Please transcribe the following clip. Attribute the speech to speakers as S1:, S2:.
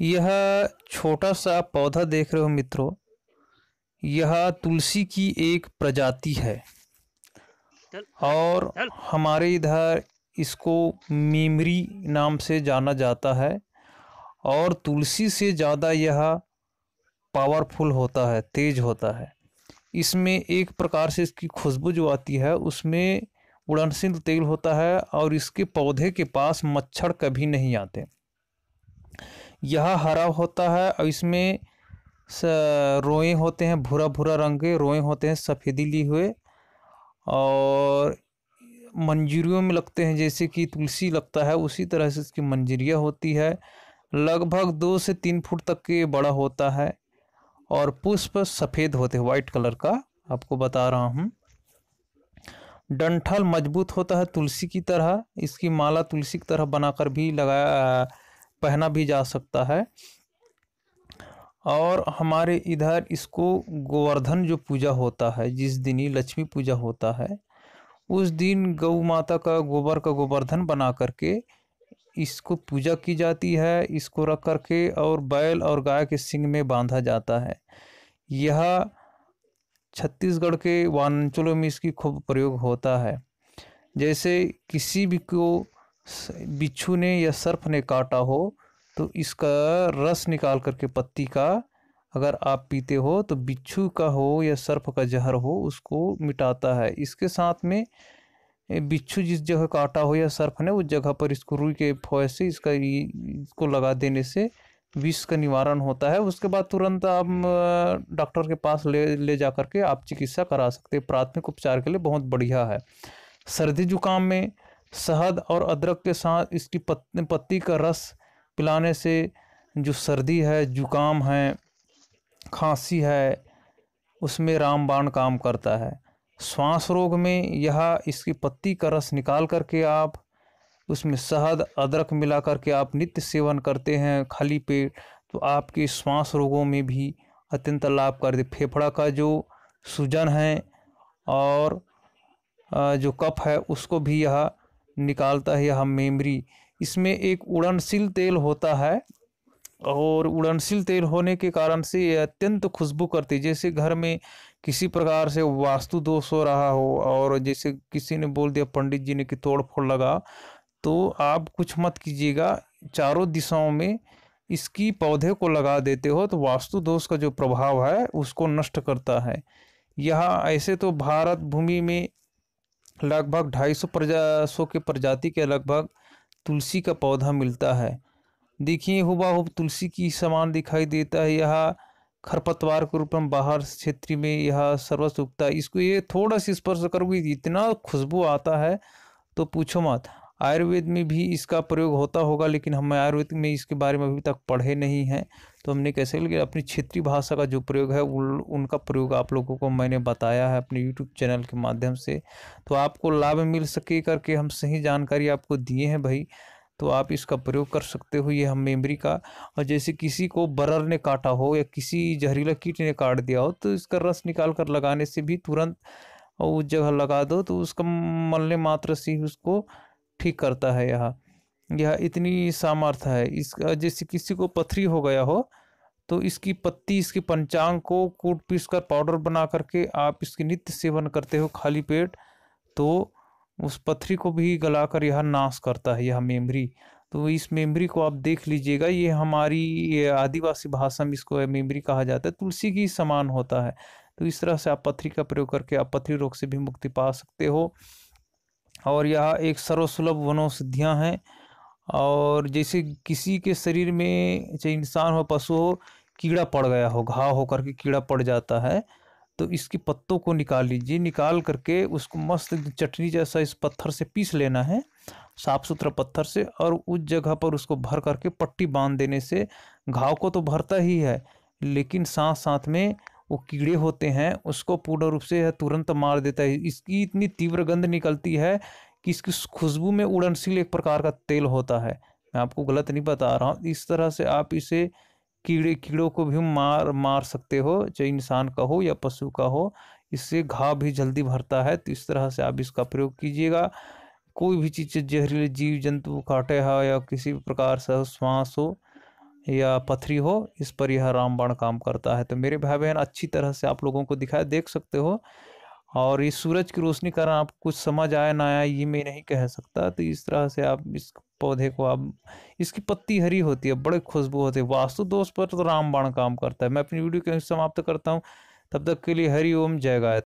S1: यह छोटा सा पौधा देख रहे हो मित्रों यह तुलसी की एक प्रजाति है और हमारे इधर इसको मीमरी नाम से जाना जाता है और तुलसी से ज़्यादा यह पावरफुल होता है तेज होता है इसमें एक प्रकार से इसकी खुशबू जो आती है उसमें उड़नशील तेल होता है और इसके पौधे के पास मच्छर कभी नहीं आते यह हरा होता है और इसमें रोए होते हैं भूरा भूरा रंग के रोए होते हैं सफ़ेदी ली हुए और मंजूरियों में लगते हैं जैसे कि तुलसी लगता है उसी तरह से इसकी मंजूरिया होती है लगभग दो से तीन फुट तक के बड़ा होता है और पुष्प सफ़ेद होते हैं वाइट कलर का आपको बता रहा हूँ डंठल मजबूत होता है तुलसी की तरह इसकी माला तुलसी की तरह बनाकर भी लगाया पहना भी जा सकता है और हमारे इधर इसको गोवर्धन जो पूजा होता है जिस दिन ही लक्ष्मी पूजा होता है उस दिन गौ माता का गोबर का गोवर्धन बना करके इसको पूजा की जाती है इसको रख करके और बैल और गाय के सिंग में बांधा जाता है यह छत्तीसगढ़ के वनांचलों में इसकी खूब प्रयोग होता है जैसे किसी भी को बिच्छू ने या सर्फ ने काटा हो तो इसका रस निकाल करके पत्ती का अगर आप पीते हो तो बिच्छू का हो या सर्फ का जहर हो उसको मिटाता है इसके साथ में बिच्छू जिस जगह काटा हो या सर्फ ने उस जगह पर इसको रुई के फौज से इसका इसको लगा देने से विष का निवारण होता है उसके बाद तुरंत आप डॉक्टर के पास ले ले जा करके आप चिकित्सा करा सकते प्राथमिक उपचार के लिए बहुत बढ़िया है सर्दी जुकाम में शहद और अदरक के साथ इसकी पत्ती का रस पिलाने से जो सर्दी है जुकाम है खांसी है उसमें रामबाण काम करता है श्वास रोग में यह इसकी पत्ती का रस निकाल करके आप उसमें शहद अदरक मिला करके आप नित्य सेवन करते हैं खाली पेट तो आपके श्वास रोगों में भी अत्यंत लाभ कर दे फेफड़ा का जो सूजन है और जो कफ है उसको भी यह निकालता है यह मेमरी इसमें एक उड़नशील तेल होता है और उड़नशील तेल होने के कारण से यह अत्यंत खुशबू करती जैसे घर में किसी प्रकार से वास्तु दोष हो रहा हो और जैसे किसी ने बोल दिया पंडित जी ने कि तोड़ फोड़ लगा तो आप कुछ मत कीजिएगा चारों दिशाओं में इसकी पौधे को लगा देते हो तो वास्तु दोष का जो प्रभाव है उसको नष्ट करता है यह ऐसे तो भारत भूमि में लगभग ढाई सौ प्रजा सौ के प्रजाति के लगभग तुलसी का पौधा मिलता है देखिए हुबाहुब तुलसी की समान दिखाई देता है यह खरपतवार के रूप में बाहर क्षेत्र में यह सर्वस्व उगता है इसको ये थोड़ा सा स्पर्श करोगे इतना खुशबू आता है तो पूछो मत आयुर्वेद में भी इसका प्रयोग होता होगा लेकिन हम आयुर्वेद में इसके बारे में अभी तक पढ़े नहीं हैं तो हमने कैसे लेकिन अपनी क्षेत्रीय भाषा का जो प्रयोग है उन उनका प्रयोग आप लोगों को मैंने बताया है अपने यूट्यूब चैनल के माध्यम से तो आपको लाभ मिल सके करके हम सही जानकारी आपको दिए हैं भाई तो आप इसका प्रयोग कर सकते हो ये हम मेमरी का और जैसे किसी को बरर ने काटा हो या किसी जहरीला कीट ने काट दिया हो तो इसका रस निकाल कर लगाने से भी तुरंत उस जगह लगा दो तो उसका मलने मात्र से ही उसको ठीक करता है यह यह इतनी सामर्थ्य है इसका जैसे किसी को पथरी हो गया हो तो इसकी पत्ती इसके पंचांग को कूट पीस कर पाउडर बना करके आप इसके नित्य सेवन करते हो खाली पेट तो उस पथरी को भी गलाकर यह नाश करता है यह मेमरी तो इस मेमरी को आप देख लीजिएगा ये हमारी ये आदिवासी भाषा में इसको मेमरी कहा जाता है तुलसी की समान होता है तो इस तरह से आप पथरी का प्रयोग करके आप पथरी रोग से भी मुक्ति पा सकते हो और यह एक सर्वसुलभ वनौषधियाँ हैं और जैसे किसी के शरीर में चाहे इंसान हो पशु हो कीड़ा पड़ गया हो घाव होकर के कीड़ा पड़ जाता है तो इसके पत्तों को निकाल लीजिए निकाल करके उसको मस्त चटनी जैसा इस पत्थर से पीस लेना है साफ़ सुथरा पत्थर से और उस जगह पर उसको भर करके पट्टी बांध देने से घाव को तो भरता ही है लेकिन साथ साथ में वो कीड़े होते हैं उसको पूर्ण रूप से तुरंत मार देता है इसकी इतनी तीव्र गंध निकलती है कि इसकी खुशबू में उड़नशील एक प्रकार का तेल होता है मैं आपको गलत नहीं बता रहा हूँ इस तरह से आप इसे कीड़े कीड़ों को भी मार मार सकते हो चाहे इंसान का हो या पशु का हो इससे घाव भी जल्दी भरता है तो इस तरह से आप इसका प्रयोग कीजिएगा कोई भी चीज़ जहरीले जीव जंतु काटे है या किसी भी प्रकार से श्वास हो या पथरी हो इस पर यह रामबाण काम करता है तो मेरे भाई बहन अच्छी तरह से आप लोगों को दिखाया देख सकते हो और ये सूरज की रोशनी कारण आप कुछ समझ आए ना आया ये मैं नहीं कह सकता तो इस तरह से आप इस पौधे को आप इसकी पत्ती हरी होती है बड़े खुशबू होते हैं वास्तु दोष पर तो रामबाण काम करता है मैं अपनी वीडियो को समाप्त करता हूँ तब तक के लिए हरि ओम जय गायत्री